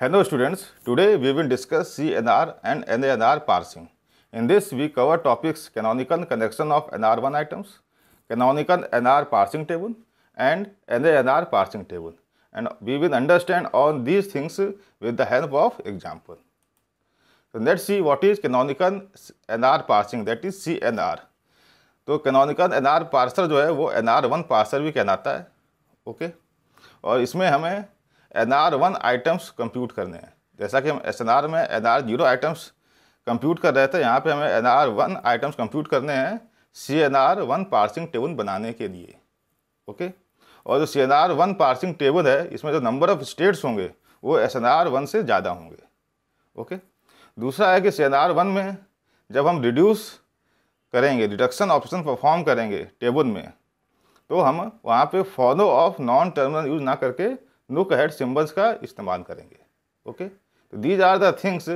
Hello students, today we will discuss CNR and NANR parsing. In this we cover topics canonical connection of NR1 items, canonical NR parsing table and NANR parsing table and we will understand all these things with the help of example. So let's see what is canonical NR parsing that is CNR. तो canonical NR parser जो है वो NR1 parser भी कहलाता है okay okay? और इसमें हमें L R one items compute करने हैं जैसा कि हम एस एन आर में L R zero items compute कर रहे थे यहाँ पे हमें L R one items compute करने हैं C L R one parsing table बनाने के लिए ओके और जो C L R one parsing table है इसमें जो नंबर ऑफ स्टेट्स होंगे वो एस एन आर वन से ज़्यादा होंगे ओके दूसरा है कि सी एन आर वन में जब हम रिड्यूस करेंगे रिडक्शन ऑपरेशन परफॉर्म करेंगे टेबल में तो हम वहाँ पे follow of non terminal use ना करके लुक हेड सिम्बल्स का इस्तेमाल करेंगे ओके तो these are the things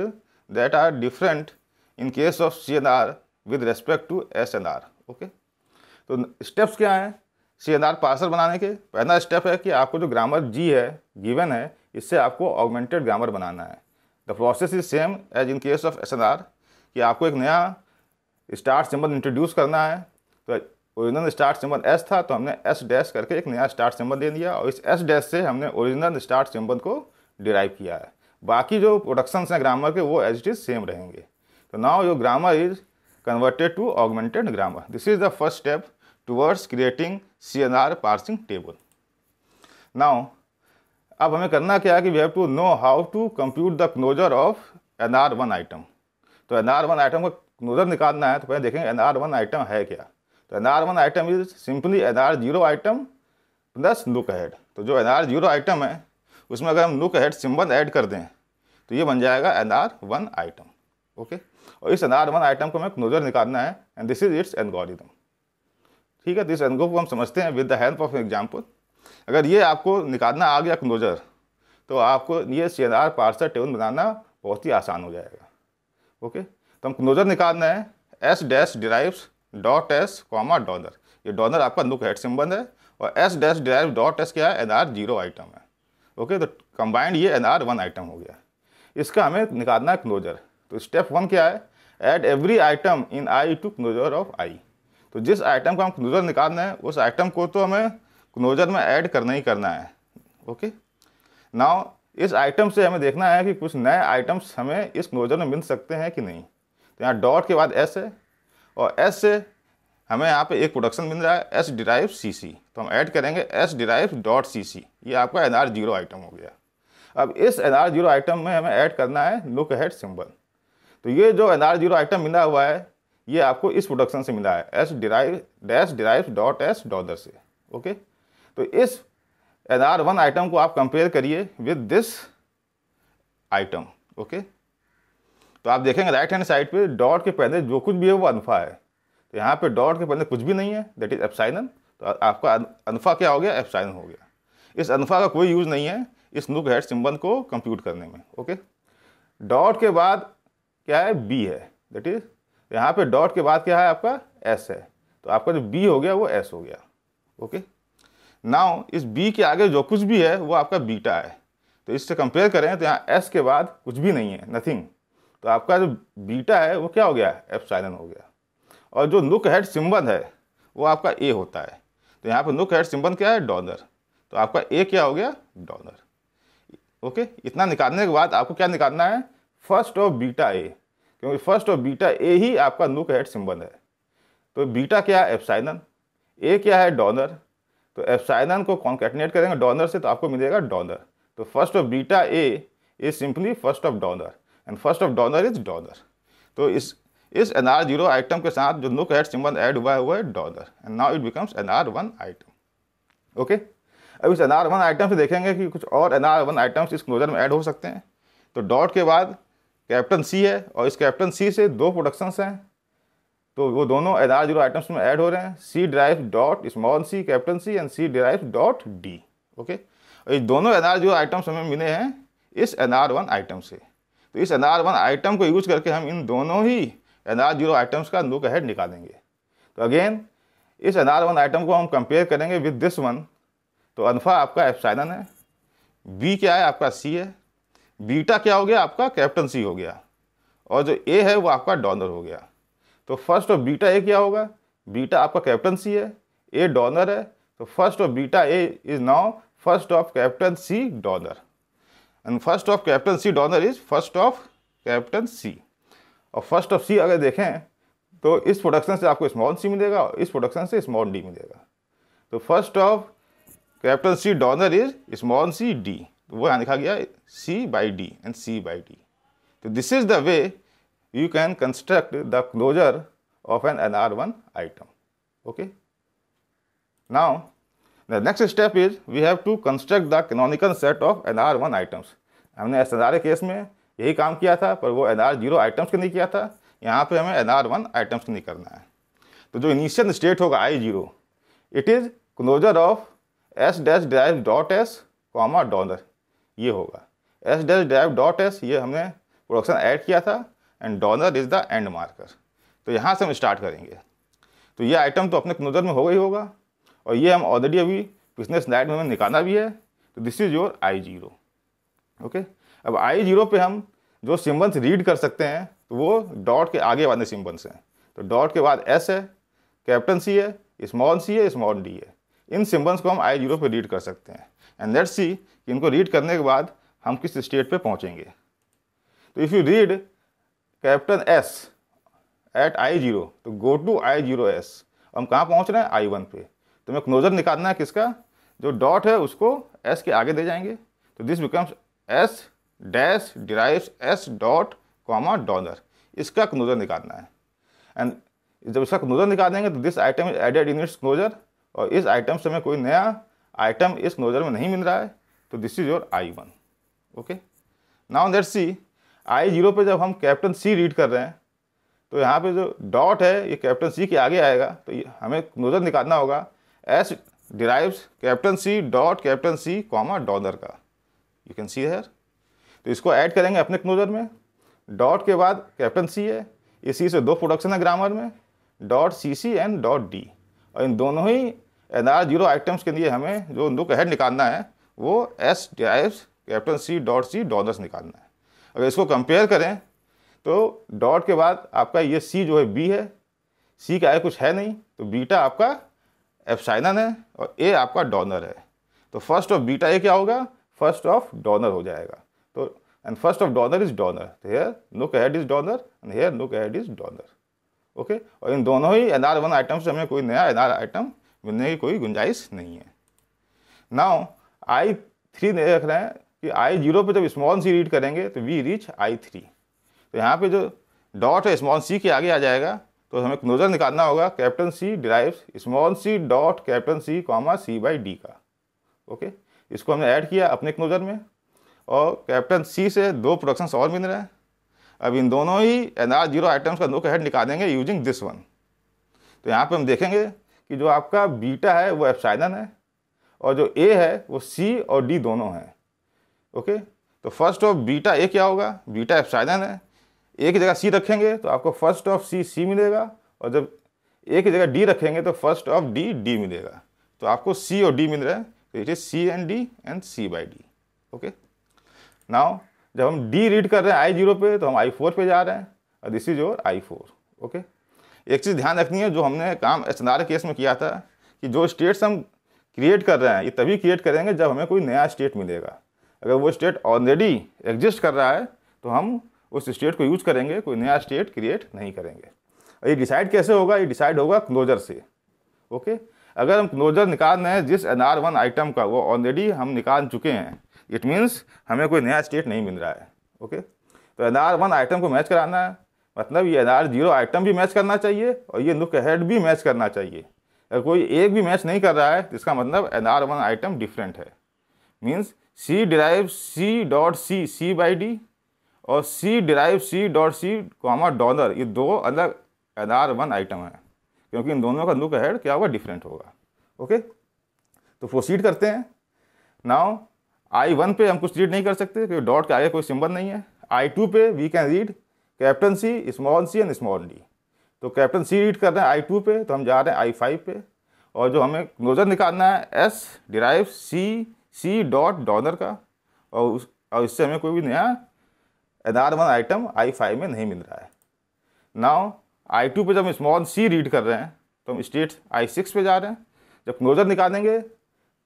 that are different in case of C L R with respect to S L R okay तो स्टेप्स क्या हैं सी एन आर पार्सल बनाने के पहला स्टेप है कि आपको जो ग्रामर जी है गिवन है इससे आपको ऑगमेंटेड ग्रामर बनाना है the process is same as in case of S L R कि आपको एक नया स्टार सिंबल इंट्रोड्यूस करना है तो ओरिजिनल स्टार्ट सिंबल एस था तो हमने एस डैश करके एक नया स्टार्ट सिंबल दे दिया और इस एस डैश से हमने ओरिजिनल स्टार्ट सिंबल को डिराइव किया है बाकी जो प्रोडक्शंस हैं ग्रामर के वो एज इट इज़ सेम रहेंगे तो now your grammar is converted to augmented grammar this is the first step towards creating C L R parsing table now अब हमें करना क्या है कि we have to know how to compute the closure of L R one item तो L R one item का closure निकालना है तो पहले देखेंगे एन आर वन आइटम है क्या तो L R one item is simply L R zero item plus look ahead तो जो एन आर जीरो आइटम है उसमें अगर हम लुक हेड सिंबल ऐड कर दें तो ये बन जाएगा L R one item okay और इस एन आर वन आइटम को हमें क्लोजर निकालना है and this is its algorithm ठीक है दिस एनगो को हम समझते हैं with the help of example अगर ये आपको निकालना आ गया क्लोजर तो आपको ये C L R parsing table बनाना बहुत ही आसान हो जाएगा ओके तो हम क्लोजर निकालना है S dash derives dot S comma dollar ये डॉलर आपका लुक हेड सिंबल है और S dash dash dot S क्या है एन आर जीरो आइटम है ओके तो कंबाइंड ये एन आर वन आइटम हो गया इसका हमें निकालना है क्लोजर तो स्टेप वन क्या है add every item in I to closure of I तो जिस आइटम का हम क्लोजर निकालना है उस आइटम को तो हमें क्लोजर में ऐड करना ही करना है ओके नाउ इस आइटम से हमें देखना है कि कुछ नए आइटम्स हमें इस क्लोजर में मिल सकते हैं कि नहीं तो यहाँ डॉट के बाद एस है और एस से हमें यहाँ पे एक प्रोडक्शन मिल रहा है एस डिराइव सी सी तो हम ऐड करेंगे S derive dot C C ये आपका एन आर जीरो आइटम हो गया अब इस एन आर जीरो आइटम में हमें ऐड करना है लुक हेड सिंबल तो ये जो एन आर जीरो आइटम मिला हुआ है ये आपको इस प्रोडक्शन से मिला है S derive dash derive dot S dollar से ओके तो इस एन आर वन आइटम को आप कंपेयर करिए विद दिस आइटम ओके तो आप देखेंगे राइट हैंड साइड पे डॉट के पहले जो कुछ भी है वो अनफा है तो यहाँ पे डॉट के पहले कुछ भी नहीं है दैट इज़ एप्साइनन तो आपका अनफा क्या हो गया एप्साइनन हो गया इस अनफा का कोई यूज़ नहीं है इस नुक हेड सिंबल को कंप्यूट करने में ओके डॉट के बाद क्या है बी है दैट इज यहाँ पर डॉट के बाद क्या है आपका एस है तो आपका जो बी हो गया वो एस हो गया ओके नाउ इस बी के आगे जो कुछ भी है वो आपका बीटा है तो इससे कंपेयर करें तो यहाँ एस के बाद कुछ भी नहीं है नथिंग तो आपका जो बीटा है वो क्या हो गया एप्साइलन हो गया और जो नुक हेड सिम्बन है वो आपका ए होता है तो यहाँ पर नुक हेड सिम्बन क्या है डॉलर तो आपका ए क्या हो गया डॉलर ओके इतना निकालने के बाद आपको क्या निकालना है फर्स्ट ऑफ बीटा ए क्योंकि फर्स्ट ऑफ बीटा ए ही आपका नुक हेड सिंबल है तो बीटा क्या है एफसाइनन ए क्या है डॉलर तो एफसाइनन को कॉन्केटनेट करेंगे डॉलर से तो आपको मिलेगा डॉलर तो first of beta A is simply first of dollar and first of dollar is dollar तो इस इस एन आर जीरो आइटम के साथ जो लुक एट सिम्बल ऐड हुआ हुआ है dollar and now it becomes L R one item okay अब इस एन आर वन आइटम से देखेंगे कि कुछ और एन आर वन आइटम्स इस क्लोजर में ऐड हो सकते हैं तो डॉट के बाद कैप्टन सी है और इस कैप्टन सी से दो प्रोडक्शंस हैं तो वो दोनों एन आर जीरो आइटम्स में ऐड हो रहे हैं C derive dot small C capital C and C derive dot D okay और ये दोनों एन आर जीरो आइटम्स हमें मिले हैं इस एन आर वन आइटम से तो इस एन वन आइटम को यूज करके हम इन दोनों ही एन जीरो आइटम्स का लुक हेड निकालेंगे तो अगेन इस एन वन आइटम को हम कंपेयर करेंगे विद दिस वन तो अनफा आपका एफसाइनन है बी क्या है आपका सी है बीटा क्या हो गया आपका कैप्टन सी हो गया और जो ए है वो आपका डॉनर हो गया तो फर्स्ट और बीटा ए क्या होगा बीटा आपका कैप्टन सी है ए डॉनर है तो first of beta A is now first of capital C dollar and first of capital C dollar is first of capital C और फर्स्ट ऑफ सी अगर देखें तो इस प्रोडक्शन से आपको स्मॉल सी मिलेगा और इस प्रोडक्शन से स्मॉल डी मिलेगा तो first of capital C dollar is small C D तो वो यहाँ लिखा गया C by D and C by D तो this is the way you can construct the closure of L L R one item okay now The next step is we have to construct the canonical set of NR1 one items. हमने S L case में यही काम किया था पर वो N R zero items के नहीं किया था यहाँ पे हमें एन आर वन आइटम्स के नहीं करना है तो जो इनिशियल स्टेट होगा I zero it is closure of S dash derive dot S comma dollar ये होगा S dash derive dot S ये हमने प्रोडक्शन ऐड किया था and dollar is the end marker तो यहाँ से हम स्टार्ट करेंगे तो ये आइटम तो अपने क्लोजर में हो गई होगा और ये हम ऑलरेडी अभी पिछले स्लाइड में हमें निकाला भी है तो this is your I zero okay अब आई जीरो पे हम जो सिम्बल्स रीड कर सकते हैं तो वो डॉट के आगे वाले सिम्बल्स हैं तो डॉट के बाद एस है कैप्टन सी है स्मॉल सी है स्मॉल डी है इन सिम्बल्स को हम आई जीरो पर रीड कर सकते हैं एंड लेट्स सी कि इनको रीड करने के बाद हम किस स्टेट पे पहुंचेंगे तो if you read capital S at I zero तो go to I zero S हम कहाँ पहुँच रहे हैं आई वन पे तो हमें क्लोजर निकालना है किसका जो डॉट है उसको एस के आगे दे जाएंगे तो this becomes S dash derive S dot comma dollar इसका क्लोजर निकालना है एंड जब इसका क्लोजर निकाल देंगे तो this item is added in its closure और इस आइटम से हमें कोई नया आइटम इस क्लोजर में नहीं मिल रहा है तो this is your I one okay now let's see I zero पर जब हम कैप्टन सी रीड कर रहे हैं तो यहाँ पे जो डॉट है ये कैप्टन सी के आगे आएगा तो हमें क्लोजर निकालना होगा S derives capital C dot capital C comma dollar का यू कैन सी हेयर तो इसको ऐड करेंगे अपने क्लोजर में डॉट के बाद कैप्टन सी है इसी से दो प्रोडक्शन है ग्रामर में dot C C and dot D और इन दोनों ही एन आर जीरो आइटम्स के लिए हमें जो लुक हेड निकालना है वो S derives capital C dot C dollars निकालना है अगर इसको कंपेयर करें तो डॉट के बाद आपका ये सी जो है बी है सी का है कुछ है नहीं तो बीटा आपका एफसाइनन है और ए आपका डॉनर है तो फर्स्ट ऑफ बीटा ए क्या होगा फर्स्ट ऑफ डॉनर हो जाएगा तो and first of dollar is dollar तो here lookahead is dollar and here lookahead is dollar okay और इन दोनों ही एन आर वन आइटम से हमें कोई नया एन आर आइटम मिलने की कोई गुंजाइश नहीं है नाउ आई थ्री रख रहे हैं कि आई जीरो पर जब स्मॉल सी रीड करेंगे तो वी रीच आई थ्री तो यहाँ पे जो डॉट है स्मॉल सी के आगे आ जाएगा तो हमें क्लोजर निकालना होगा capital C derive small C dot capital C comma C by D का ओके इसको हमने ऐड किया अपने क्लोजर में और कैप्टन सी से दो प्रोडक्शन और मिल रहे हैं अब इन दोनों ही एन आर जीरो आइटम्स का लोक हेड निकालेंगे यूजिंग दिस वन तो यहाँ पे हम देखेंगे कि जो आपका बीटा है वो एफसाइनन है और जो ए है वो सी और डी दोनों हैं ओके तो फर्स्ट ऑफ बीटा ए क्या होगा बीटा एफसाइनन है एक जगह सी रखेंगे तो आपको फर्स्ट ऑफ सी सी मिलेगा और जब एक जगह डी रखेंगे तो फर्स्ट ऑफ डी डी मिलेगा तो आपको सी और डी मिल रहा है तो it is C and D and C by D okay now जब हम डी रीड कर रहे हैं आई जीरो पे तो हम आई फोर पे जा रहे हैं और this is your I four okay एक चीज़ ध्यान रखनी है जो हमने काम एचनार केस में किया था कि जो स्टेट्स हम क्रिएट कर रहे हैं ये तभी क्रिएट करेंगे जब हमें कोई नया स्टेट मिलेगा अगर वो स्टेट ऑलरेडी एग्जिस्ट कर रहा है तो हम उस स्टेट को यूज करेंगे कोई नया स्टेट क्रिएट नहीं करेंगे और ये डिसाइड कैसे होगा ये डिसाइड होगा क्लोजर से ओके अगर हम क्लोजर निकाल रहे हैं जिस एन आर वन आइटम का वो ऑलरेडी हम निकाल चुके हैं इट मीन्स हमें कोई नया स्टेट नहीं मिल रहा है ओके तो एन आर वन आइटम को मैच कराना है मतलब ये एन आर जीरो आइटम भी मैच करना चाहिए और ये लुक हेड भी मैच करना चाहिए अगर कोई एक भी मैच नहीं कर रहा है तो इसका मतलब L R one item different है means C derive C dot C C by D और C derive C dot C comma dollar ये दो अलग एन आर वन आइटम है क्योंकि इन दोनों का लुक हेड क्या होगा डिफरेंट होगा ओके तो प्रोसीड करते हैं नाउ आई वन पे हम कुछ रीड नहीं कर सकते क्योंकि डॉट के आगे कोई सिंबल नहीं है आई टू पे we can read capital C small C and small D तो कैप्टन सी रीड कर रहे हैं आई टू पे तो हम जा रहे हैं आई फाइव पे और जो हमें क्लोजर निकालना है S derive C C dot dollar का और उस और इससे हमें कोई भी नया L R one item I five में नहीं मिल रहा है नाउ आई टू पर जब हम स्मॉल सी रीड कर रहे हैं तो हम स्टेट आई सिक्स पर जा रहे हैं जब क्लोजर निकालेंगे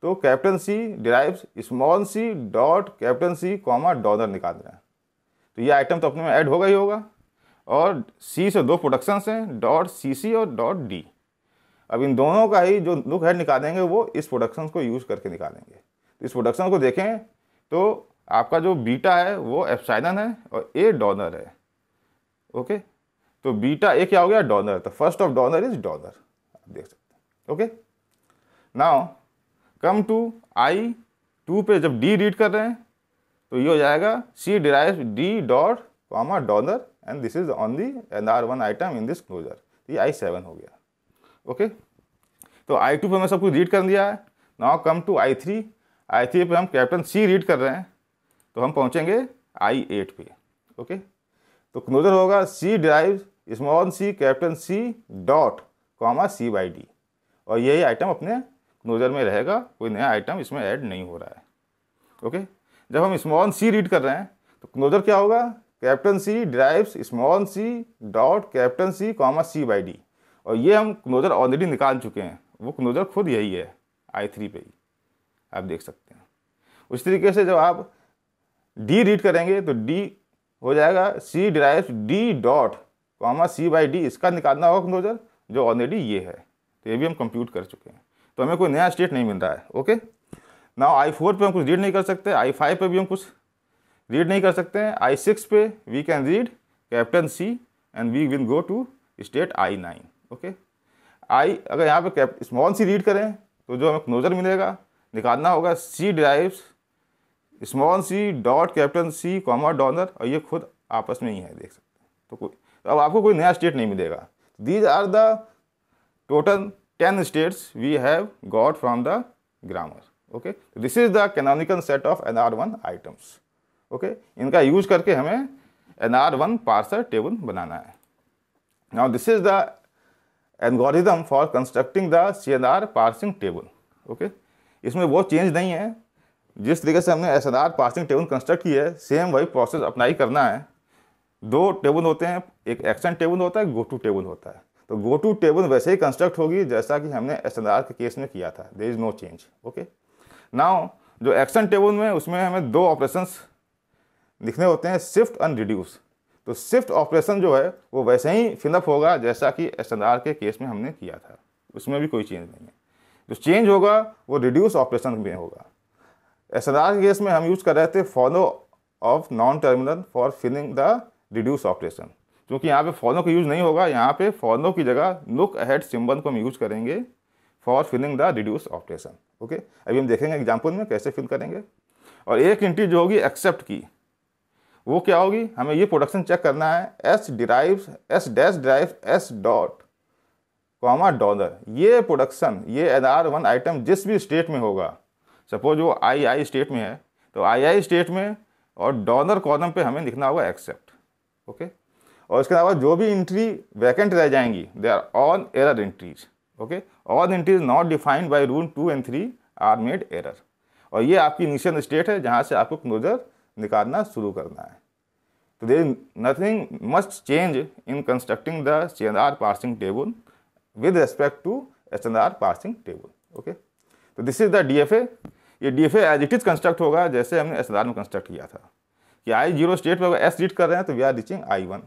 तो capital C derive small C dot capital C comma dollar निकाल रहे हैं तो ये आइटम तो अपने में ऐड होगा ही होगा और सी से दो प्रोडक्शंस हैं डॉट सी सी और डॉट डी अब इन दोनों का ही जो लुक हेड निकालेंगे वो इस प्रोडक्शन को यूज़ करके निकालेंगे तो इस प्रोडक्शन को देखें तो आपका जो बीटा है वो एफसाइनन है और ए डॉनर है ओके तो बीटा ए क्या हो गया डॉनर तो first of dollar is dollar आप देख सकते हैं okay now come to I two पे जब डी रीड कर रहे हैं तो ये हो जाएगा C derive D dot comma dollar and this is on the L R one item in this closure ये आई सेवन हो गया ओके तो आई टू पर मैं सब कुछ रीड कर दिया है now come to I three I three पर हम कैप्टन सी रीड कर रहे हैं तो हम पहुँचेंगे आई एट पे ओके तो क्लोजर होगा C derive small C capital C dot comma C by D और यही आइटम अपने क्लोजर में रहेगा कोई नया आइटम इसमें ऐड नहीं हो रहा है ओके जब हम स्मॉल सी रीड कर रहे हैं तो क्लोजर क्या होगा capital C derives small C dot capital C comma C by D और ये हम क्लोजर ऑलरेडी निकाल चुके हैं वो क्लोजर खुद यही है आई थ्री पे ही आप देख सकते हैं उस तरीके से जब आप डी रीड करेंगे तो डी हो जाएगा C derive D dot comma C by D इसका निकालना होगा कंक्लोजर जो ऑलरेडी ये है तो ये भी हम कंप्यूट कर चुके हैं तो हमें कोई नया स्टेट नहीं मिल रहा है ओके ना आई फोर पर हम कुछ रीड नहीं कर सकते आई फाइव पर भी हम कुछ रीड नहीं कर सकते हैं आई सिक्स पे we can read capital C and we will go to state I nine okay I अगर यहाँ पे स्मॉल सी रीड करें तो जो हमें क्लोजर मिलेगा निकालना होगा C derives small C dot capital C comma dollar और ये खुद आपस में ही है देख सकते हैं तो कोई तो अब आपको कोई नया स्टेट नहीं मिलेगा these are the total ten states we have got from the grammar okay this is the canonical set of L R one items okay इनका यूज करके हमें L R one parser table बनाना है now this is the algorithm for constructing the C L R parsing table okay इसमें वो change नहीं है जिस तरीके से हमने असदार पासिंग टेबल कंस्ट्रक्ट की है सेम वही प्रोसेस अप्लाई करना है दो टेबल होते हैं एक एक्शन टेबल होता है गो टू टेबल होता है तो गो टू टेबल वैसे ही कंस्ट्रक्ट होगी जैसा कि हमने एस के केस में किया था there is no change okay now जो एक्शन टेबल में उसमें हमें दो ऑपरेशन लिखने होते हैं शिफ्ट एंड रिड्यूस तो शिफ्ट ऑपरेशन जो है वो वैसे ही फिलअप होगा जैसा कि एस के केस में हमने किया था उसमें भी कोई चेंज नहीं है जो चेंज होगा वो रिड्यूस ऑपरेशन में होगा एस के केस में हम यूज कर रहे थे follow of non terminal for filling the reduce operation क्योंकि यहाँ पे फॉलो का यूज़ नहीं होगा यहाँ पे फॉलो की जगह लुक अहेड सिम्बल को हम यूज करेंगे for filling the reduce operation okay अभी हम देखेंगे एग्जाम्पल में कैसे फिल करेंगे और एक इंट्री जो होगी एक्सेप्ट की वो क्या होगी हमें ये प्रोडक्शन चेक करना है S derive S dash derive S dot comma dollar ये प्रोडक्शन ये एन आर वन आइटम जिस भी स्टेट में होगा सपोज वो आई आई स्टेट में है तो आई आई स्टेट में और डॉनर कॉलम पे हमें लिखना होगा एक्सेप्ट ओके और इसके अलावा जो भी इंट्री वैकेंट रह जाएंगी they are all error entries okay all entries not defined by rule two and three are made error और ये आपकी इनिशियल स्टेट है जहाँ से आपको क्लोजर निकालना शुरू करना है तो there nothing must change in constructing the C L R parsing table with respect to S L R parsing table okay तो this is the D F A ये D F as it is construct होगा जैसे हमने S में construct किया था कि I zero state पर एस रीड कर रहे हैं तो we are reaching I one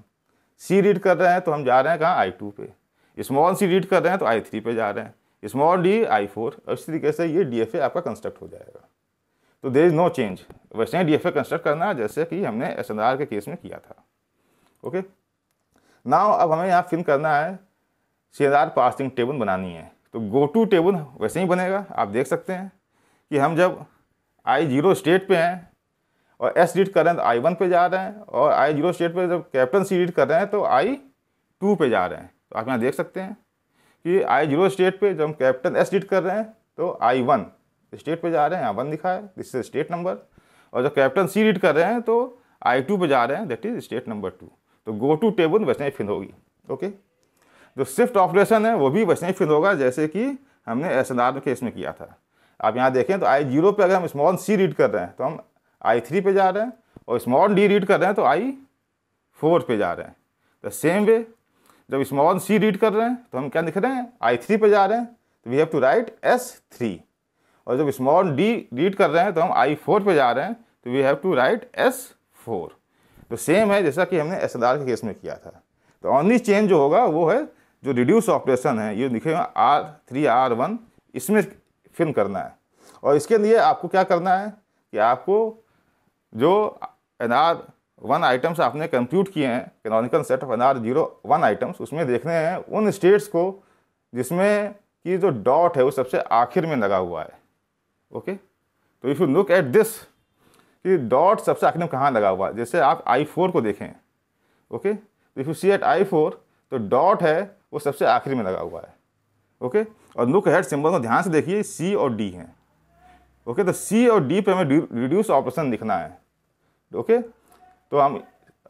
C read कर रहे हैं तो हम जा रहे हैं कहाँ आई टू पे स्मॉल सी रीड कर रहे हैं तो आई थ्री पे जा रहे हैं स्मॉल डी आई फोर इस तरीके से ये डी एफ ए आपका कंस्ट्रक्ट हो जाएगा तो देर इज़ नो चेंज वैसे ही डी एफ ए कंस्ट्रक्ट करना है जैसे कि हमने एस एन आर के केस में किया था ओके नाव अब हमें यहाँ फिल करना है C L R parsing table बनानी है तो गो टू टेबल वैसे ही बनेगा आप देख सकते हैं कि हम जब आई जीरो स्टेट पे हैं और एस रीड कर रहे हैं तो आई वन पे जा रहे हैं और आई जीरो स्टेट पे जब कैप्टन सी रीड कर रहे हैं तो आई टू पे जा रहे हैं तो आप यहाँ देख सकते हैं कि आई जीरो स्टेट पे जब हम कैप्टन एस रीड कर रहे हैं तो आई वन स्टेट पे जा रहे हैं यहाँ वन दिखा है दिस इज स्टेट नंबर और जब कैप्टन सी रीड कर रहे हैं तो आई टू पर जा रहे हैं that is state number two तो गो टू टेबल वैसे ही फिल होगी ओके जो शिफ्ट ऑपरेशन है वो भी वैसे ही फिल होगा जैसे कि हमने एस एन आर के इसमें किया था आप यहाँ देखें तो आई जीरो पर अगर हम स्मॉल सी रीड कर रहे हैं तो हम आई थ्री पे जा रहे हैं और स्मॉल डी रीड कर रहे हैं तो आई फोर पे जा रहे हैं तो सेम वे जब स्मॉल सी रीड कर रहे हैं तो हम क्या लिख रहे हैं आई थ्री पे जा रहे हैं तो we have to write S three और जब स्मॉल डी रीड कर रहे हैं तो हम आई फोर पर जा रहे हैं तो we have to write S four तो सेम है जैसा कि हमने एस एल आर के केस में किया था तो ऑनली चेंज जो होगा वो है जो रिड्यूस ऑपरेशन है ये लिखे हुए आर थ्री आर वन इसमें फिन करना है और इसके लिए आपको क्या करना है कि आपको जो एन आर वन आइटम्स आपने कंप्यूट किए हैं canonical set of L R zero one items उसमें देखने हैं उन स्टेट्स को जिसमें कि जो डॉट है वो सबसे आखिर में लगा हुआ है ओके तो if you look at this कि डॉट सबसे आखिर में कहाँ लगा हुआ है जैसे आप आई फोर को देखें okay if you see at I four तो डॉट है वो सबसे आखिर में लगा हुआ है ओके और लुक हेड सिंबल को ध्यान से देखिए सी और डी हैं ओके तो सी और डी पे हमें रिड्यूस ऑपरेशन लिखना है ओके तो हम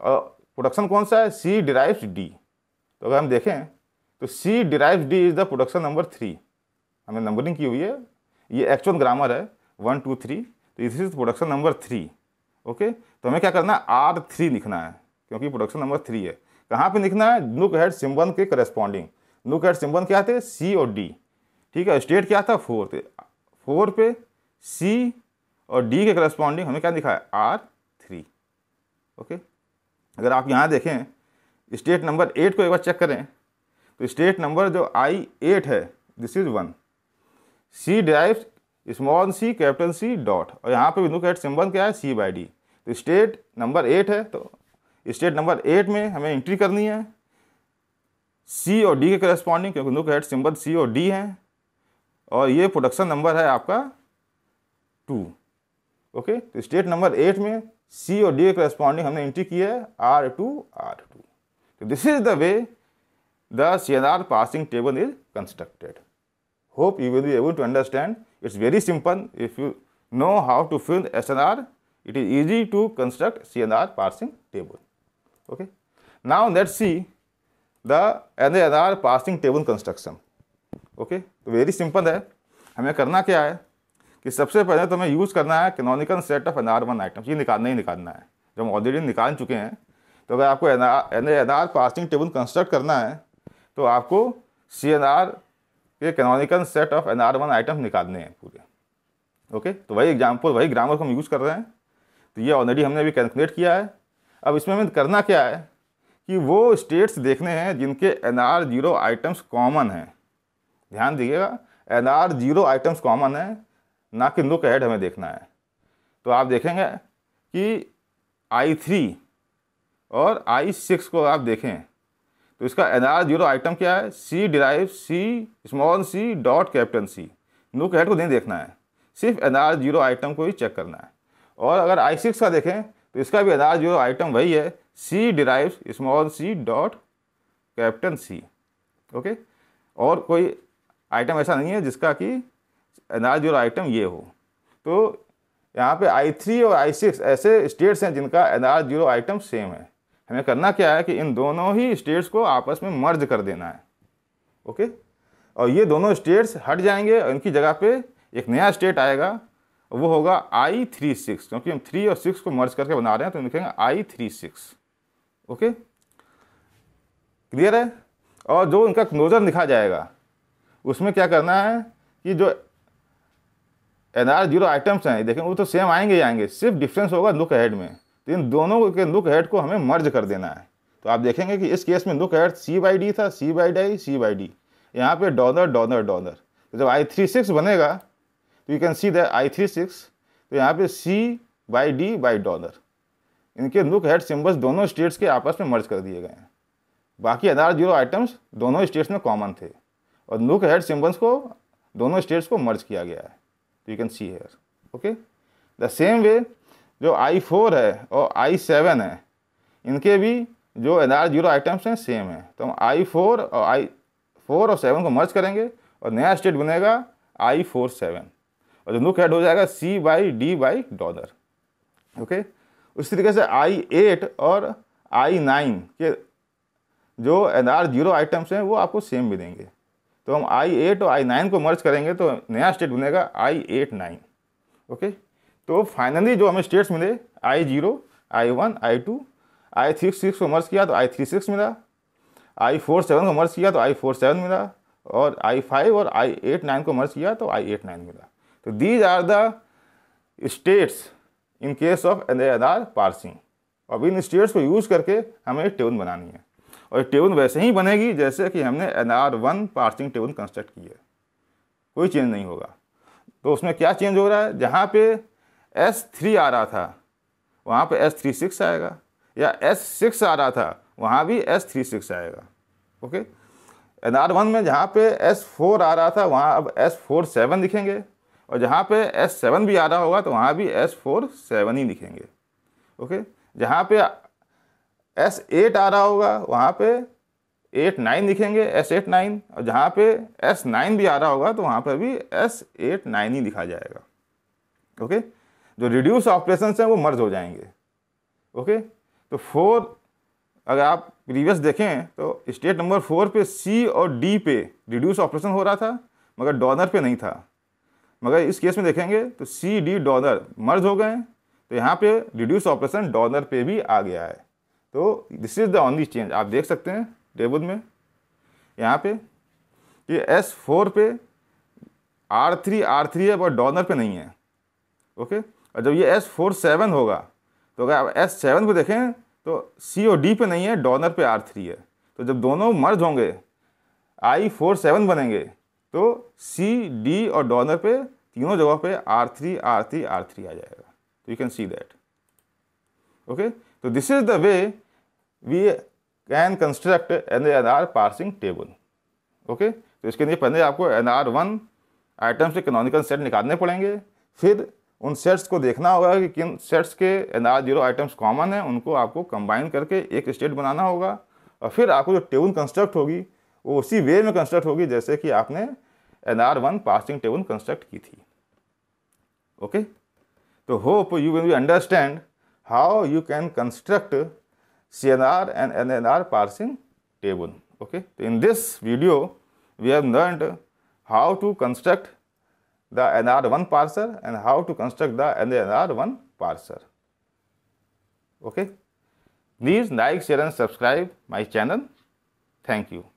प्रोडक्शन कौन सा है सी डिराइव डी तो अगर हम देखें तो C derive D is the production number three हमने नंबरिंग की हुई है ये एक्चुअल ग्रामर है वन टू थ्री तो this is production number three okay तो हमें क्या करना है आर थ्री लिखना है क्योंकि प्रोडक्शन नंबर थ्री है कहाँ पे लिखना है लुक हेड सिंबल के करस्पॉन्डिंग लुक एट सिंबल क्या थे सी और डी ठीक है स्टेट क्या था फोर थे फोर पे सी और डी के करस्पॉन्डिंग हमें क्या दिखाया आर थ्री ओके अगर आप यहाँ देखें स्टेट नंबर एट को एक बार चेक करें तो स्टेट नंबर जो आई एट है this is one C derive small C capital C dot और यहाँ पे लुक एट सिंबल क्या है सी बाई डी तो स्टेट नंबर एट है तो स्टेट नंबर एट में हमें एंट्री करनी है सी और डी के करस्पॉन्डिंग क्योंकि नुक के हेड सिंबल सी और डी है और ये प्रोडक्शन नंबर है आपका टू ओके तो स्टेट नंबर एट में सी और डी के करस्पॉन्डिंग हमने एंट्री की है आर टू आर टू तो this is the way the C L R parsing table is constructed hope you will be able to understand it's very simple if you know how to fill S L R it is easy to construct C L R parsing table okay now that C the and there are passing table construction. Okay तो very simple है हमें करना क्या है कि सबसे पहले तो हमें यूज़ करना है canonical set of L R one items ये निकालना ही निकालना है जब हम ऑलरेडी निकाल चुके हैं तो अगर आपको L R L R parsing table construct करना है तो आपको सी एन आर के canonical set of L R one item निकालने हैं पूरे ओके तो वही एग्जाम्पल वही ग्रामर को हम यूज़ कर रहे हैं तो ये ऑलरेडी हमने अभी कैलकुलेट किया है अब इसमें हमें करना क्या है कि वो स्टेट्स देखने हैं जिनके L R zero items common हैं ध्यान दीजिएगा L R zero items common हैं ना कि लुक एड हमें देखना है तो आप देखेंगे कि आई थ्री और आई सिक्स को आप देखें तो इसका एन आर जीरो आइटम क्या है C derive C small C dot capital C lookahead को नहीं देखना है सिर्फ एन आर जीरो आइटम को ही चेक करना है और अगर आई सिक्स का देखें तो इसका भी एन आर जीरो आइटम वही है C derives small C dot capital C okay और कोई आइटम ऐसा नहीं है जिसका कि एनाज और आइटम ये हो तो यहाँ पे आई थ्री और आई सिक्स ऐसे स्टेट्स हैं जिनका L R zero item same है हमें करना क्या है कि इन दोनों ही स्टेट्स को आपस में मर्ज कर देना है ओके और ये दोनों स्टेट्स हट जाएंगे और इनकी जगह पे एक नया स्टेट आएगा वो होगा आई थ्री सिक्स क्योंकि हम थ्री और सिक्स को मर्ज करके बना रहे हैं तो लिखेंगे I three six okay clear है और जो उनका क्लोजर लिखा जाएगा उसमें क्या करना है कि जो एन आर जीरो आइटम्स हैं देखें वो तो सेम आएंगे ही आएंगे सिर्फ डिफरेंस होगा लुक हेड में तो इन दोनों के लुक हेड को हमें मर्ज कर देना है तो आप देखेंगे कि इस केस में lookahead c by d था c by d c by d यहाँ पे डॉलर डॉलर डॉलर तो जब आई थ्री सिक्स बनेगा तो you can see the I three six तो यहाँ पे c by d by dollar इनके लुक हेड सिम्बल्स दोनों स्टेट्स के आपस में मर्ज कर दिए गए हैं बाकी आधार जीरो आइटम्स दोनों स्टेट्स में कॉमन थे और लुक हेड सिम्बल्स को दोनों स्टेट्स को मर्ज किया गया है तो you can see here okay the same way जो आई फोर है और आई सेवन है इनके भी जो आधार जीरो आइटम्स हैं सेम है तो हम आई फोर और आई फोर और सेवन को मर्ज करेंगे और नया स्टेट बनेगा आई फोर सेवन और जो लुक हेड हो जाएगा c by d by dollar okay उस तरीके से आई एट और आई नाइन के जो एन आर जीरो आइटम्स हैं वो आपको सेम भी देंगे तो हम आई एट और आई नाइन को मर्ज करेंगे तो नया स्टेट बनेगा आई एट नाइन ओके तो फाइनली जो हमें स्टेट्स मिले I zero I one I two I three six को मर्ज किया तो आई थ्री सिक्स मिला आई फोर सेवन को मर्ज किया तो आई फोर सेवन मिला और आई फाइव और आई एट नाइन को मर्ज किया तो आई एट नाइन मिला तो these are the states in case of L R parsing अब इन स्टेट्स को यूज़ करके हमें एक बनानी है और ये वैसे ही बनेगी जैसे कि हमने L R one parsing table construct की है कोई चेंज नहीं होगा तो उसमें क्या चेंज हो रहा है जहाँ पे एस थ्री आ रहा था वहाँ पे एस थ्री सिक्स आएगा या एस सिक्स आ रहा था वहाँ भी एस थ्री सिक्स आएगा ओके एन आर वन में जहाँ पे एस फोर आ रहा था वहाँ अब एस फोर सेवन दिखेंगे और जहाँ पे एस सेवन भी आ रहा होगा तो वहाँ भी एस फोर सेवन ही लिखेंगे ओके जहाँ पे एस एट आ रहा होगा वहाँ पे एट नाइन लिखेंगे एस एट नाइन और जहाँ पे एस नाइन भी आ रहा होगा तो वहाँ पर भी एस एट नाइन ही लिखा जाएगा ओके जो रिड्यूस ऑपरेशन हैं वो मर्ज हो जाएंगे ओके तो फोर अगर आप प्रीवियस देखें तो स्टेट नंबर फोर पे सी और डी पे रिड्यूस ऑपरेशन हो रहा था मगर डॉनर पे नहीं था मगर इस केस में देखेंगे तो सी डी डॉलर मर्ज हो गए तो यहाँ पे रिड्यूस ऑपरेशन डॉलर पे भी आ गया है तो this is the only change आप देख सकते हैं टेबल में यहाँ पे कि एस फोर पे आर थ्री आर थ्री है पर डॉलर पे नहीं है ओके और जब ये एस फोर सेवन होगा तो अगर आप एस सेवन पर देखें तो सी और डी पे नहीं है डॉलर पे आर थ्री है तो जब दोनों मर्ज होंगे आई फोर सेवन बनेंगे तो सी डी और डॉनर पे तीनों जगह पे R three R three R three आ जाएगा तो you can see that okay तो this is the way we can construct an L R parsing table okay तो इसके लिए पहले आपको एन आर वन आइटम्स के कनॉनिकल सेट निकालने पड़ेंगे फिर उन सेट्स को देखना होगा कि किन सेट्स के L R zero items common हैं उनको आपको कंबाइन करके एक स्टेट बनाना होगा और फिर आपको जो टेबल कंस्ट्रक्ट होगी वो उसी वे में कंस्ट्रक्ट होगी जैसे कि आपने L R one parsing table construct की थी so hope you will will be understand how you can construct C L R and okay in this video we have learned how to construct the nr1 parser and how to construct the N N R one parser okay please like share and subscribe my channel thank you